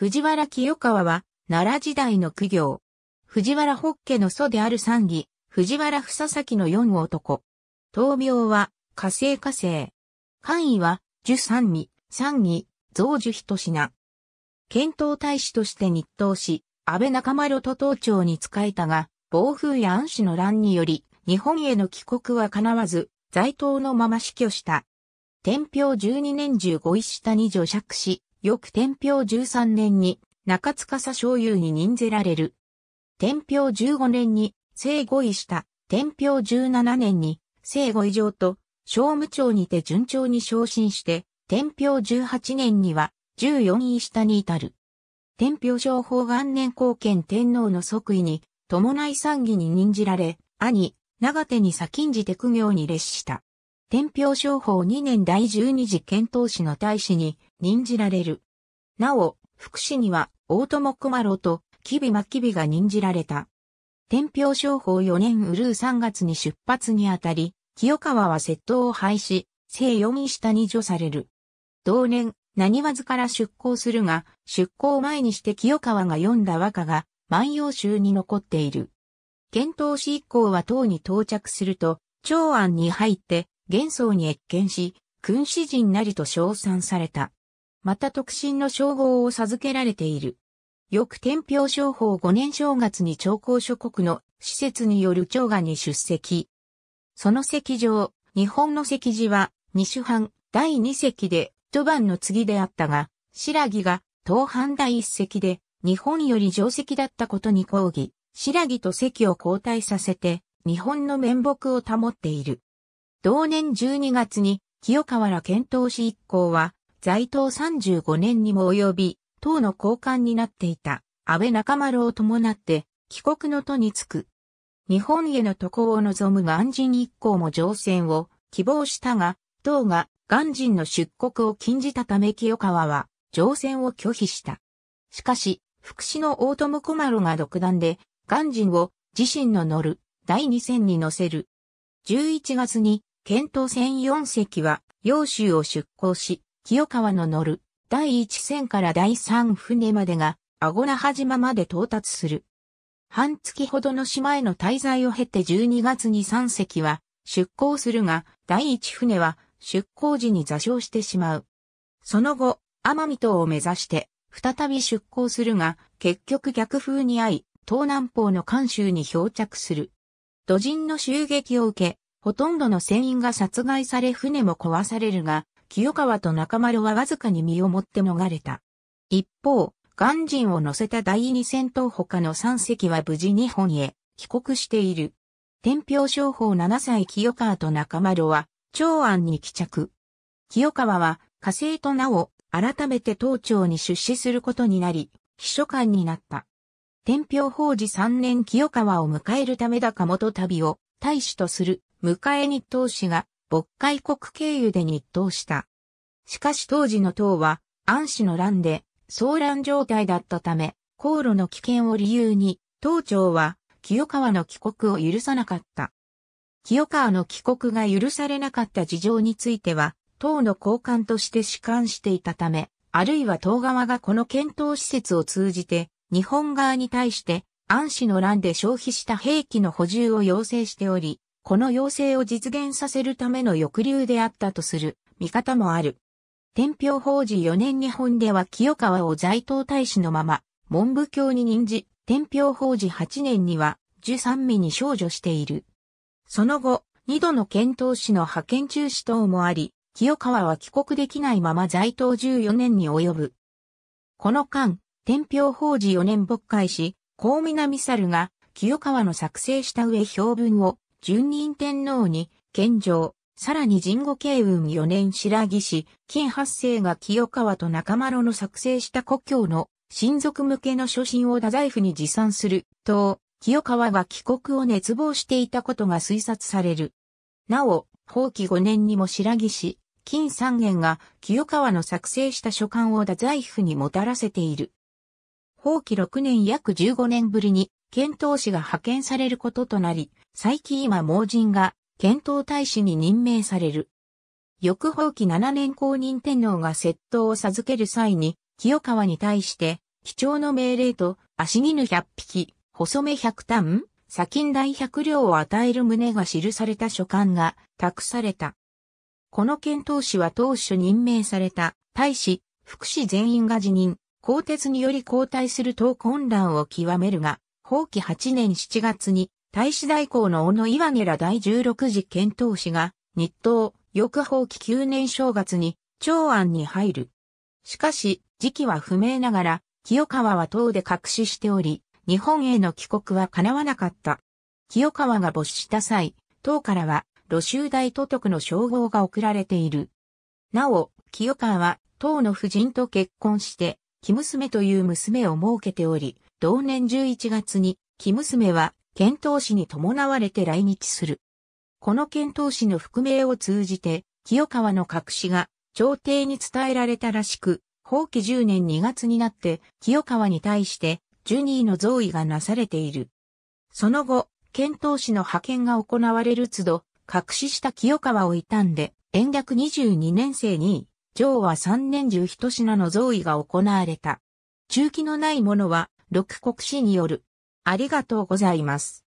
藤原清川は、奈良時代の苦行。藤原北家の祖である三義、藤原房崎の四男。闘病は、火星火星。官位は、樹三味、三義、増樹一品。検討大使として日当し、安倍中丸都東庁に仕えたが、暴風や安氏の乱により、日本への帰国は叶わず、在党のまま死去した。天平十二年1五一下に除釈し、翌天平13年に中司醤油に任ぜられる。天平15年に正五位した天平17年に正五位上と商務庁にて順調に昇進して、天平18年には14位下に至る。天平商法元年後見天皇の即位に、伴い参議に任じられ、兄、長手に先んじて苦行に列した。天平商法2年第12次検討士の大使に、任じられる。なお、福祉には、大友小麻と、吉備真備が任じられた。天平商法4年うるう3月に出発にあたり、清川は窃盗を廃止、正四に下に除される。同年、何わずから出港するが、出港前にして清川が読んだ和歌が、万葉集に残っている。遣唐使一行は唐に到着すると、長安に入って、元宋に越見し、君子人なりと称賛された。また特進の称号を授けられている。翌天平商法5年正月に朝貢諸国の施設による長賀に出席。その席上、日本の席次は、二種半、第二席で、一晩の次であったが、白木が、東半第一席で、日本より定席だったことに抗議、白木と席を交代させて、日本の面目を保っている。同年12月に、清河原遣唐使一行は、在党35年にも及び、党の高官になっていた安倍中丸を伴って帰国の途につく。日本への渡航を望む岩人一行も乗船を希望したが、党が岩人の出国を禁じたため清川は乗船を拒否した。しかし、福祉の大友小丸が独断で、岩人を自身の乗る第2戦に乗せる。11月に、検討船4隻は、揚州を出港し、清川の乗る第1戦から第3船までが、アゴナハ島まで到達する。半月ほどの島への滞在を経て12月に3隻は出港するが、第1船は出港時に座礁してしまう。その後、奄美島を目指して、再び出港するが、結局逆風に遭い、東南方の関州に漂着する。土人の襲撃を受け、ほとんどの船員が殺害され船も壊されるが、清川と中丸はわずかに身をもって逃れた。一方、鑑人を乗せた第二戦闘他の三隻は無事日本へ帰国している。天平商法7歳清川と中丸は、長安に帰着。清川は、火星と名を、改めて東庁に出資することになり、秘書官になった。天平法事3年清川を迎えるため高本旅を、大使とする、迎えに当氏が、渤海国経由で日東した。しかし当時の党は、安氏の乱で、騒乱状態だったため、航路の危険を理由に、党庁は、清川の帰国を許さなかった。清川の帰国が許されなかった事情については、党の高官として士官していたため、あるいは党側がこの検討施設を通じて、日本側に対して、安氏の乱で消費した兵器の補充を要請しており、この要請を実現させるための抑留であったとする見方もある。天平法事4年日本では清川を在東大使のまま、文部教に任じ、天平法事8年には、十三味に少女している。その後、二度の検討士の派遣中止等もあり、清川は帰国できないまま在東14年に及ぶ。この間、天平法事4年勃開し、高南猿が清川の作成した上評文を順任天皇に、献上、さらに神後慶運4年白木氏、金八世が清川と中丸の作成した故郷の親族向けの書信を太宰府に持参すると、清川が帰国を熱望していたことが推察される。なお、法規5年にも白木氏、金三元が清川の作成した書簡を太宰府にもたらせている。法規6年約15年ぶりに、遣唐使が派遣されることとなり、最近今盲人が検討大使に任命される。翌放棄7年公認天皇が窃盗を授ける際に、清川に対して、貴重の命令と、足犬100匹、細目100単、砂金代100両を与える旨が記された書簡が託された。この検討使は当初任命された、大使、福祉全員が辞任、皇鉄により交代すると混乱を極めるが、放棄8年7月に大使代行の小野岩根ら第16次検討士が、日東、翌法期9年正月に、長安に入る。しかし、時期は不明ながら、清川は党で隠ししており、日本への帰国は叶わなかった。清川が没した際、党からは、露州大都督の称号が送られている。なお、清川は、党の夫人と結婚して、木娘という娘を設けており、同年11月に、木娘は遣唐使に伴われて来日する。この遣唐使の覆名を通じて、清川の隠しが朝廷に伝えられたらしく、法規10年2月になって清川に対してジュニーの贈位がなされている。その後、遣唐使の派遣が行われる都度、隠しした清川を悼んで、延暦22年生に、上は3年中一品の贈位が行われた。中期のないものは、六国史によるありがとうございます。